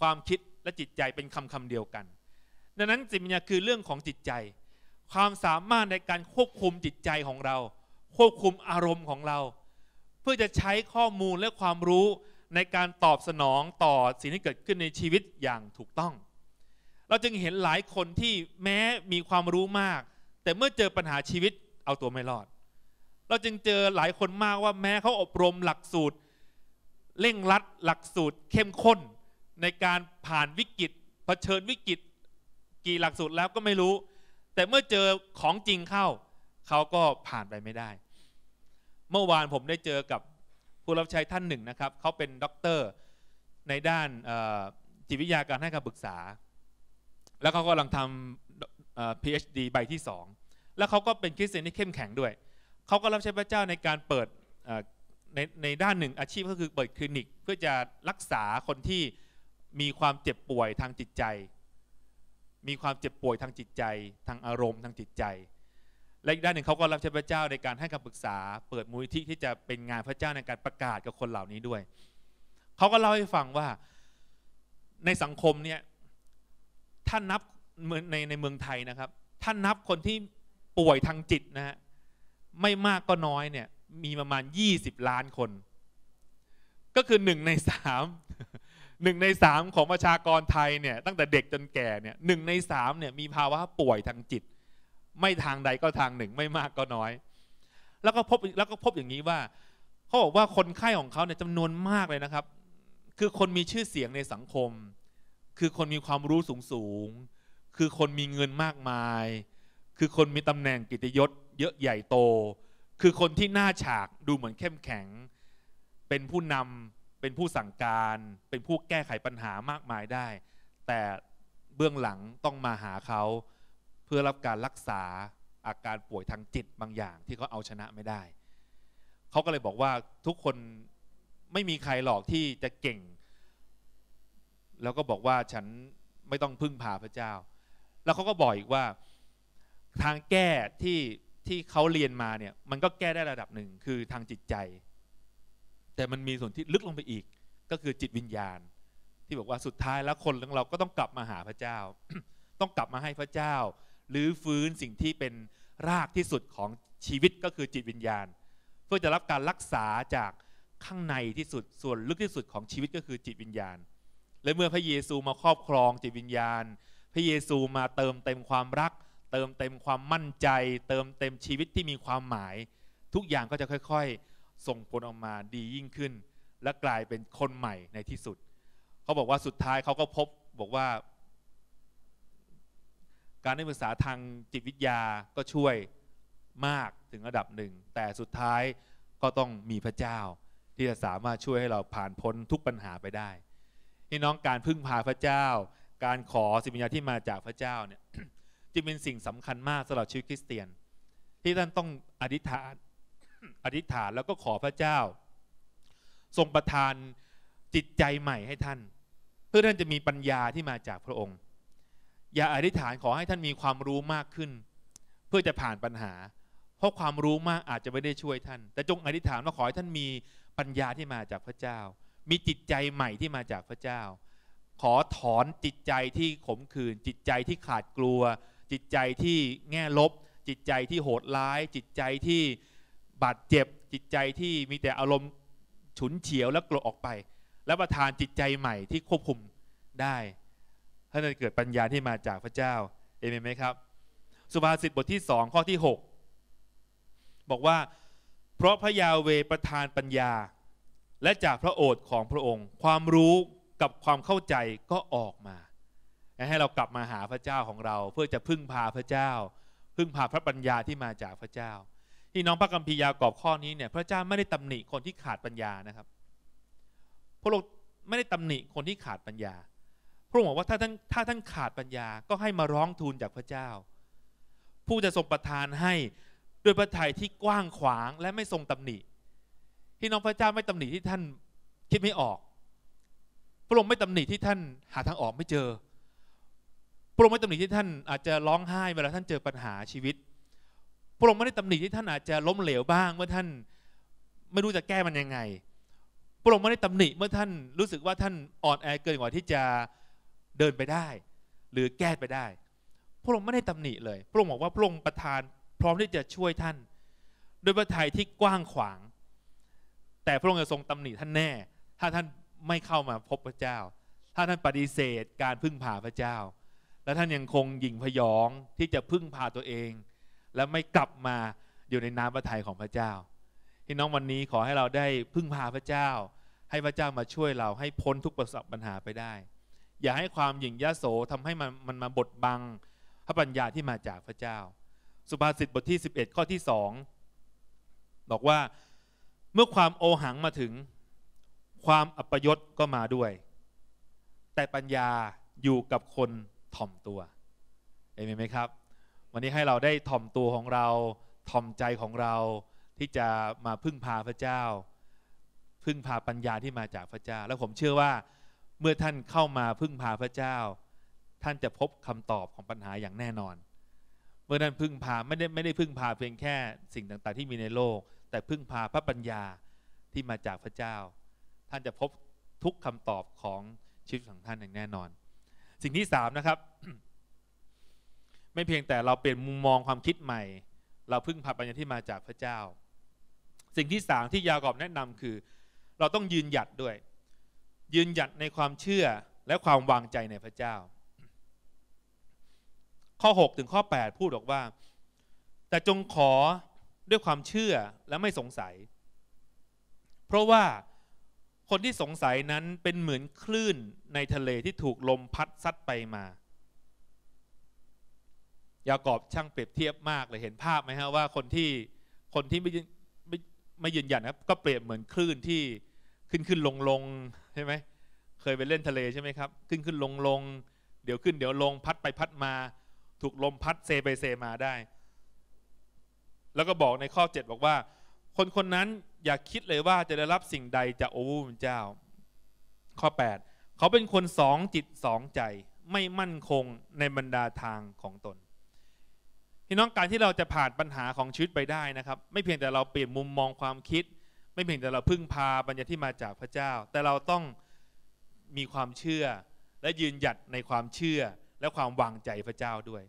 ความคิดและจิตใจเป็นคำคำเดียวกัน ดังนั้นสิบปัญญาคือเรื่องของจิตใจ ความสามารถในการควบคุมจิตใจของเรา ควบคุมอารมณ์ของเรา เพื่อจะใช้ข้อมูลและความรู้ในการตอบสนองต่อสิ่งที่เกิดขึ้นในชีวิตอย่างถูกต้องเราจึงเห็นหลายคนที่แม้มีความรู้มาก แต่เมื่อเจอปัญหาชีวิตเอาตัวไม่รอด เราจึงเจอหลายคนมากว่าแม้เขาอบรมหลักสูตรเร่งรัดหลักสูตร เข้มข้นในการผ่านวิกฤตเผชิญวิกฤตกี่หลักสูตรแล้วก็ไม่รู้ แต่เมื่อเจอของจริงเข้าเขาก็ผ่านไปไม่ได้ เมื่อวานผมได้เจอกับผู้รับใช้ท่านหนึ่งนะครับเขาเป็นด็อกเตอร์ในด้านจิตวิทยาการให้คำปรึกษาแล้วเขากำลังทำ PhD ใบที่ 2 แล้วเขาก็เป็นคริสเตียนที่เข้มแข็งด้วย เขาก็รับใช้พระเจ้าในการเปิดในในด้านหนึ่งอาชีพก็คือเปิดคลินิกเพื่อจะรักษาคนที่มีความเจ็บป่วยทางจิตใจ มีความเจ็บป่วยทางจิตใจ ทางอารมณ์ ทางจิตใจ และอีกด้านหนึ่งเขาก็รับใช้พระเจ้าในการให้คำปรึกษา เปิดมูลนิธิที่จะเป็นงานพระเจ้าในการประกาศกับคนเหล่านี้ด้วย เขาก็เล่าให้ฟังว่าในสังคมเนี่ยถ้านับในในเมืองไทยนะครับ ถ้านนับคนที่ป่วยทางจิตนะฮะ ไม่มากก็น้อยเนี่ย มีประมาณ 20 ล้านคน ก็คือหนึ่งในสาม หนึ่งในสามของประชากรไทยเนี่ย ตั้งแต่เด็กจนแก่เนี่ยหนึ่งในสามเนี่ยมีภาวะป่วยทางจิต ไม่ทางใดก็ทางหนึ่ง ไม่มากก็น้อย แล้วก็พบแล้วก็พบอย่างนี้ว่าเขาบอกว่าคนไข้ของเขาเนี่ยจำนวนมากเลยนะครับ คือคนมีชื่อเสียงในสังคมคือคนมีความรู้สูงสูง คือคนมีเงินมากมาย คือคนมีตำแหน่งกิตยศเยอะใหญ่โต คือคนที่หน้าฉากดูเหมือนเข้มแข็ง เป็นผู้นำเป็นผู้สั่งการ เป็นผู้แก้ไขปัญหามากมายได้ แต่เบื้องหลังต้องมาหาเขาเพื่อรับการรักษาอาการป่วยทางจิตบางอย่าง ที่เขาเอาชนะไม่ได้ เขาก็เลยบอกว่าทุกคนไม่มีใครหรอกที่จะเก่งแล้วก็บอกว่าฉันไม่ต้องพึ่งพาพระเจ้า แล้วเขาก็บอกอีกว่า ทางแก้ที่ที่เขาเรียนมาเนี่ย มันก็แก้ได้ระดับหนึ่งคือทางจิตใจ แต่มันมีส่วนที่ลึกลงไปอีก ก็คือจิตวิญญาณ ที่บอกว่าสุดท้ายแล้วคนของเราก็ต้องกลับมาหาพระเจ้า ต้องกลับมาให้พระเจ้า หรือฟื้นสิ่งที่เป็นรากที่สุดของชีวิตก็คือจิตวิญญาณเพื่อจะรับการรักษาจากข้างในที่สุดส่วนลึกที่สุดของชีวิตก็คือจิตวิญญาณและเมื่อพระเยซูมาครอบครองจิตวิญญาณ พระเยซูมาเติมเต็มความรัก เติมเต็มความมั่นใจ เติมเต็มชีวิตที่มีความหมาย ทุกอย่างก็จะค่อยๆ ส่งผลออกมาดียิ่งขึ้น และกลายเป็นคนใหม่ในที่สุด เขาบอกว่าสุดท้ายเขาก็พบบอกว่า การได้รึกษาทางจิตวิทยาก็ช่วยมากถึงระดับหนึ่ง แต่สุดท้ายก็ต้องมีพระเจ้า ที่จะสามารถช่วยให้เราผ่านพ้นทุกปัญหาไปได้พี่น้องการพึ่งพาพระเจ้า การขอสิบิญญาที่มาจากพระเจ้าเนี่ยจะเป็นสิ่งสำคัญมากสำหรับชีวิตคริสเตียน ที่ท่านต้องอธิษฐานอธิษฐานแล้วก็ขอพระเจ้า ทรงประทานจิตใจใหม่ให้ท่าน เพื่อท่านจะมีปัญญาที่มาจากพระองค์ อย่าอธิษฐานขอให้ท่านมีความรู้มากขึ้น เพื่อจะผ่านปัญหา เพราะความรู้มากอาจจะไม่ได้ช่วยท่าน แต่จงอธิษฐานว่าขอให้ท่านมีปัญญาที่มาจากพระเจ้ามีจิตใจใหม่ที่มาจากพระเจ้า ขอถอนจิตใจที่ขมขื่นจิตใจที่ขาดกลัว จิตใจที่แง่ลบ จิตใจที่โหดร้าย จิตใจที่บาดเจ็บจิตใจที่มีแต่อารมณ์ฉุนเฉียวและโกรธออกไป และประทานจิตใจใหม่ที่ควบคุมได้ท่านจะเกิดปัญญาที่มาจากพระเจ้าเอเมนไหมครับ สุภาษิตบทที่สองข้อที่6 บอกว่า เพราะพระยาเวประทานปัญญาและจากพระโอษฐ์ของพระองค์ ความรู้กับความเข้าใจก็ออกมา ให้เรากลับมาหาพระเจ้าของเรา เพื่อจะพึ่งพาพระเจ้า พึ่งพาพระปัญญาที่มาจากพระเจ้าที่น้องพระกัมพียากอบข้อนี้เนี่ยพระเจ้าไม่ได้ตำหนิคนที่ขาดปัญญานะครับ พระองค์ไม่ได้ตำหนิคนที่ขาดปัญญา พระองค์บอกว่าถ้าท่านถ้าท่านขาดปัญญาก็ให้มาร้องทูลจากพระเจ้า ผู้จะทรงประทานให้ด้วยพระทัยที่กว้างขวางและไม่ทรงตำหนิพี่น้องพระเจ้าไม่ตำหนิที่ท่านคิดไม่ออก พระองค์ไม่ตำหนิที่ท่านหาทางออกไม่เจอ พระองค์ไม่ตำหนิที่ท่านอาจจะร้องไห้ เวลาท่านเจอปัญหาชีวิต พระองค์ไม่ได้ตำหนิที่ท่านอาจจะล้มเหลวบ้างเมื่อท่านไม่รู้จะแก้มันยังไง พระองค์ไม่ได้ตำหนิเมื่อท่านรู้สึกว่าท่านอ่อนแอเกินกว่าที่จะเดินไปได้ หรือแก้ไปได้ พระองค์ไม่ได้ตำหนิเลย พระองค์บอกว่าพระองค์ประทาน พร้อมที่จะช่วยท่านโดยพระทัยที่กว้างขวางแต่พระองค์จะทรงตำหนิท่านแน่ ถ้าท่านไม่เข้ามาพบพระเจ้า ถ้าท่านปฏิเสธการพึ่งพาพระเจ้า และท่านยังคงหยิ่งพยองที่จะพึ่งพาตัวเอง และไม่กลับมาอยู่ในน้ำพระทัยของพระเจ้าพี่น้องวันนี้ขอให้เราได้พึ่งพาพระเจ้า ให้พระเจ้ามาช่วยเราให้พ้นทุกประสบปัญหาไปได้ อย่าให้ความหยิ่งยโสทำให้มันมันมาบดบังพระปัญญาที่มาจากพระเจ้า สุภาษิตบทที่ 11 ข้อที่ 2 บอกว่าเมื่อความโอหังมาถึงความอัปยศก็มาด้วย แต่ปัญญาอยู่กับคนถ่อมตัวเอเมนไหมครับ วันนี้ให้เราได้ถ่อมตัวของเราถ่อมใจของเราที่จะมาพึ่งพาพระเจ้า พึ่งพาปัญญาที่มาจากพระเจ้า แล้วผมเชื่อว่าเมื่อท่านเข้ามาพึ่งพาพระเจ้า ท่านจะพบคำตอบของปัญหาอย่างแน่นอน เมื่อท่านพึ่งพาไม่ได้ไม่ได้พึ่งพาเพียงแค่ สิ่งต่าง ๆ ที่มีในโลกแต่พึ่งพาพระปัญญาที่มาจากพระเจ้า ท่านจะพบทุกคำตอบของชีวิตของท่านอย่างแน่นอน สิ่งที่สามนะครับ ไม่เพียงแต่เราเปลี่ยนมุมมองความคิดใหม่ เราพึ่งพาปัญญาที่มาจากพระเจ้า สิ่งที่สามที่ยากอบแนะนำคือ เราต้องยืนหยัดด้วย ยืนหยัดในความเชื่อและความวางใจในพระเจ้า ข้อ6ถึงข้อ8พูดบอกว่าแต่จงขอด้วยความเชื่อและไม่สงสัย เพราะว่าคนที่สงสัยนั้นเป็นเหมือนคลื่นในทะเลที่ถูกลมพัดซัดไปมา ยากอบช่างเปรียบเทียบมากเลยเห็นภาพไหมฮะว่าคนที่คนที่ไม่ไม่ไม่ยืนยันครับ ก็เปรียบเหมือนคลื่นที่ขึ้นขึ้นลงลงใช่ไหมเคยไปเล่นทะเลใช่ไหมครับขึ้นขึ้นลงลงเดี๋ยวขึ้นเดี๋ยวลงพัดไปพัดมา ถูกลมพัดเซไปเซมาได้แล้วก็บอกในข้อ 7 บอกว่า คนคนนั้นอย่าคิดเลยว่าจะได้รับสิ่งใดจากโอวคูมเนเจ้าข้อ 8 เขาเป็นคนสองจิตสองใจ ไม่มั่นคงในบรรดาทางของตนพี่น้องการที่เราจะผ่านปัญหาของชีวิตไปได้นะครับ ไม่เพียงแต่เราเปลี่ยนมุมมองความคิด ไม่เพียงแต่เราพึ่งพาบัญญัติที่มาจากพระเจ้า แต่เราต้องมีความเชื่อ และยืนหยัดในความเชื่อและความวางใจพระเจ้าด้วย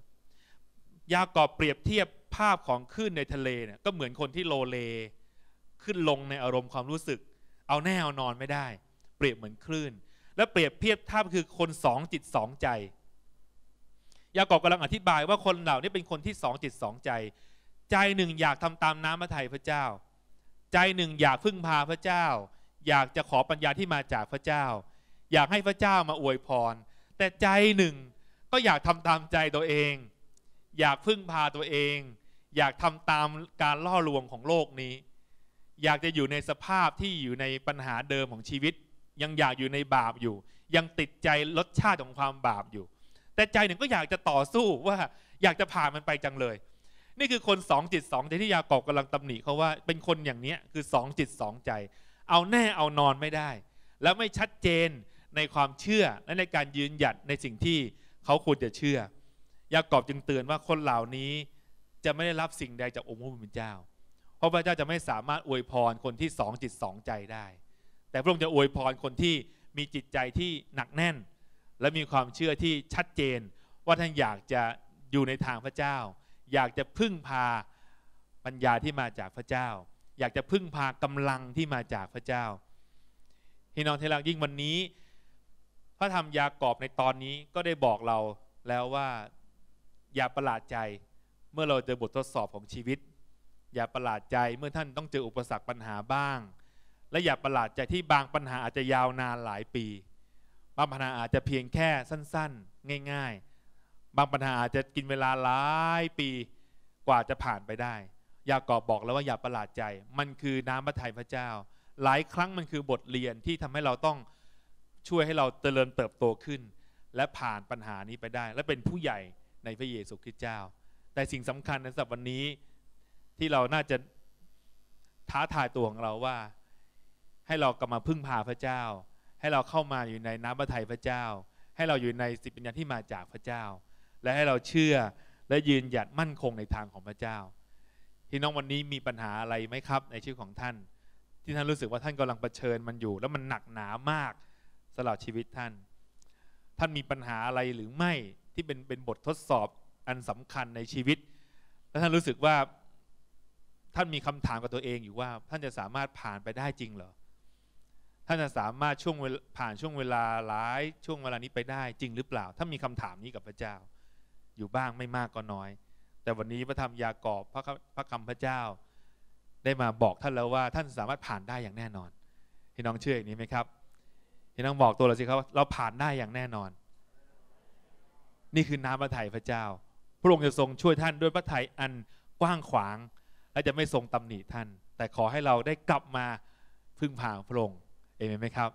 ยากอบเปรียบเทียบภาพของคลื่นในทะเลเนี่ยก็เหมือนคนที่โลเล ขึ้นลงในอารมณ์ความรู้สึก เอาแน่เอานอนไม่ได้ เปรียบเหมือนคลื่นและเปรียบเทียบท่าคือคนสองจิตสองใจยากอบกำลังอธิบายว่าคนเหล่านี้เป็นคนที่สองจิตสองใจ ใจหนึ่ง อยากทำตามน้ำพระทัยพระเจ้า ใจหนึ่งอยากพึ่งพาพระเจ้า อยากจะขอปัญญาที่มาจากพระเจ้า อยากให้พระเจ้ามาอวยพร แต่ใจหนึ่งก็อยากทำตามใจตัวเอง อยากพึ่งพาตัวเองอยากทำตามการล่อลวงของโลกนี้ อยากจะอยู่ในสภาพที่อยู่ในปัญหาเดิมของชีวิต ยังอยากอยู่ในบาปอยู่ ยังติดใจรสชาติของความบาปอยู่ แต่ใจหนึ่งก็อยากจะต่อสู้ว่าอยากจะผ่านมันไปจังเลย นี่คือคนสองจิตสองใจที่ยากอบกำลังตำหนิเขาว่าเป็นคนอย่างนี้คือสองจิตสองใจ เอาแน่เอานอนไม่ได้ แล้วไม่ชัดเจนในความเชื่อและในการยืนหยัดในสิ่งที่เขาควรจะเชื่อ ยากอบจึงเตือนว่าคนเหล่านี้จะไม่ได้รับสิ่งใดจากองค์พระผู้เป็นเจ้า เพราะพระเจ้าจะไม่สามารถอวยพรคนที่สองจิตสองใจได้ แต่พระองค์จะอวยพรคนที่มีจิตใจที่หนักแน่น และมีความเชื่อที่ชัดเจน ว่าท่านอยากจะอยู่ในทางพระเจ้า อยากจะพึ่งพาปัญญาที่มาจากพระเจ้า อยากจะพึ่งพากำลังที่มาจากพระเจ้าพี่น้องที่รักยิ่งวันนี้ พระธรรมยากอบในตอนนี้ก็ได้บอกเราแล้วว่าอย่าประหลาดใจเมื่อเราเจอบททดสอบของชีวิต อย่าประหลาดใจเมื่อท่านต้องเจออุปสรรคปัญหาบ้าง และอย่าประหลาดใจที่บางปัญหาอาจจะยาวนานหลายปีบางปัญหาอาจจะเพียงแค่สั้นๆง่ายๆ บางปัญหาอาจจะกินเวลาหลายปีกว่าจะผ่านไปได้อยากอบบอกแล้วว่าอย่าประหลาดใจมันคือน้ำพระทัยพระเจ้า หลายครั้งมันคือบทเรียนที่ทำให้เราต้องช่วยให้เราเจริญเติบโตขึ้น และผ่านปัญหานี้ไปได้ และเป็นผู้ใหญ่ในพระเยซูคริสต์เจ้าแต่สิ่งสำคัญในสัปดาห์นี้ที่เรา น่าจะท้าทายตัวของเราว่า ให้เรากลับมาพึ่งพาพระเจ้า ให้เราเข้ามาอยู่ในน้ำพระทัยพระเจ้า ให้เราอยู่ในสิปัญญาที่มาจากพระเจ้า และให้เราเชื่อและยืนหยัดมั่นคงในทางของพระเจ้าพี่น้องวันนี้มีปัญหาอะไรไหมครับในชีวิตของท่าน ที่ท่านรู้สึกว่าท่านกำลังเผชิญมันอยู่แล้วมันหนักหนามากสำหรับชีวิตท่าน ท่านมีปัญหาอะไรหรือไม่ที่เป็นเป็นบททดสอบอันสำคัญในชีวิต และท่านรู้สึกว่าท่านมีคำถามกับตัวเองอยู่ว่า ท่านจะสามารถผ่านไปได้จริงเหรอท่านจะสามารถช่วงผ่านช่วงเวลาหลายช่วงเวลานี้ไปได้จริงหรือเปล่า ถ้ามีคำถามนี้กับพระเจ้า อยู่บ้างไม่มากก็น้อย แต่วันนี้พระธรรมยากอบพระพระคำพระเจ้าได้มาบอกท่านแล้วว่าท่านสามารถผ่านได้อย่างแน่นอนพี่น้องเชื่ออย่างนี้ไหมครับพี่น้องบอกตัวเราสิครับเราผ่านได้อย่างแน่นอน นี่คือน้ำพระทัยพระเจ้าพระองค์จะทรงช่วยท่านด้วยพระทัยอันกว้างขวาง และจะไม่ทรงตำหนิท่าน แต่ขอให้เราได้กลับมาพึ่งพาพระองค์เอเมนไหมครับ